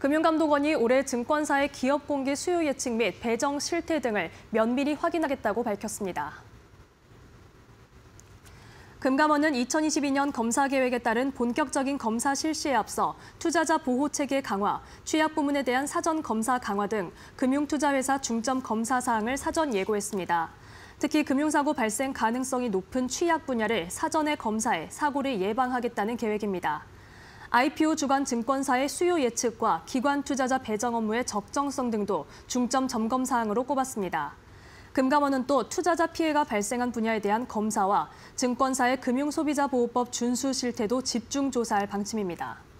금융감독원이 올해 증권사의 기업 공개 수요 예측 및 배정 실태 등을 면밀히 확인하겠다고 밝혔습니다. 금감원은 2022년 검사 계획에 따른 본격적인 검사 실시에 앞서 투자자 보호 체계 강화, 취약 부문에 대한 사전 검사 강화 등 금융투자회사 중점 검사 사항을 사전 예고했습니다. 특히 금융사고 발생 가능성이 높은 취약 분야를 사전에 검사해 사고를 예방하겠다는 계획입니다. IPO 주관 증권사의 수요 예측과 기관 투자자 배정 업무의 적정성 등도 중점 점검 사항으로 꼽았습니다. 금감원은 또 투자자 피해가 발생한 분야에 대한 검사와 증권사의 금융소비자보호법 준수 실태도 집중 조사할 방침입니다.